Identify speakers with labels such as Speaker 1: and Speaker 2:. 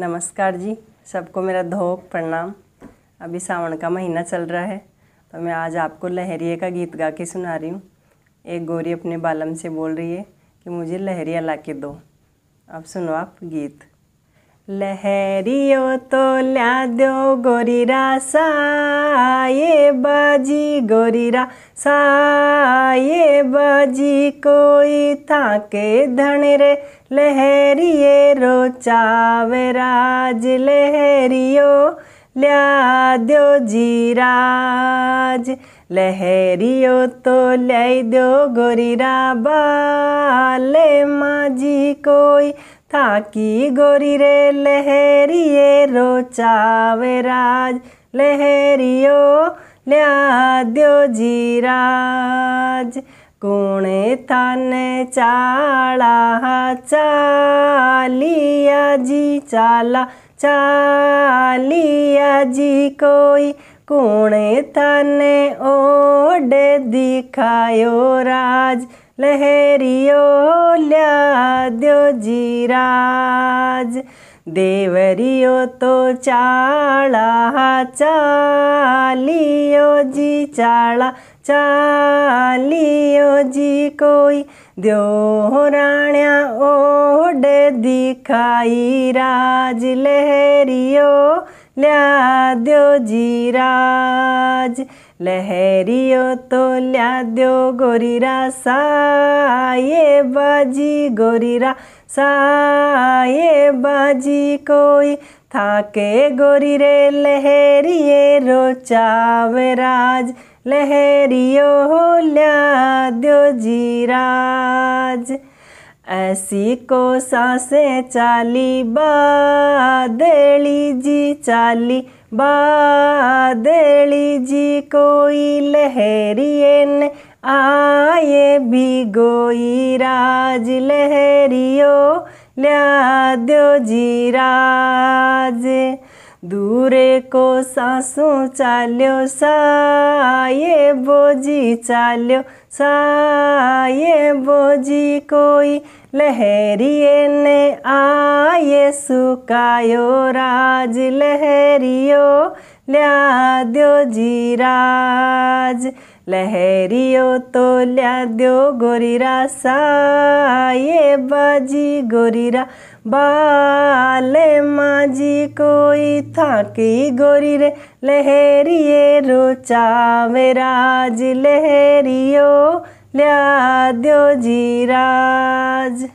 Speaker 1: नमस्कार जी सबको मेरा धोख प्रणाम अभी सावन का महीना चल रहा है तो मैं आज आपको लहरिए का गीत गा के सुना रही हूँ एक गोरी अपने बालम से बोल रही है कि मुझे लहरिया ला के दो अब सुनो आप गीत लहरियो तो ल्या दो गोरीरा सा बाजी गोरीरा सा बाजी कोई थाके धन रे लहरिए रोचावे राज लहरियो लिया दो जीराज लहरियो तो लिया दो गोरीरा बाले माजी कोई थाकी गोरी रे लहरिए रोचावे राज लहरियो ल्याद्यो जीराज कोणे थाने चाला चालिया जी चाला चालिया जी कोई कुण थाने ओडे दिखायो राज लहरियो दो जीराज देवरियो तो चाला चालियो जी चाला चालियो जी कोई द्यो राण्या ओड दिखाई राज लहरियो ल्या द्यो जीराज लहरियो तो ल्या द्यो गोरीरा सा बाजी गोरीरा सा बाजी कोई थाके गोरी रे लहरिए रोचावे लहरियो हो ल्या द्यो जीराज ऐसी को सासे चाली बादेली जी चाली बादेली जी कोई लहरियन आए भी गोई राज लहरियो ल्या दो जी राज दूरे को सासू चालो साये बोझी चालो साये बोजी कोई लहरिए ने आए सुकायो राज लहरियो ल्या द्यो जी राज लहरियो तो लिया दो गोरीरा सा ये बाजी गोरीरा बाले माजी कोई थाकी गोरी रे लहरिए रोचा मेराज जी लहरियो लिया दो जीराज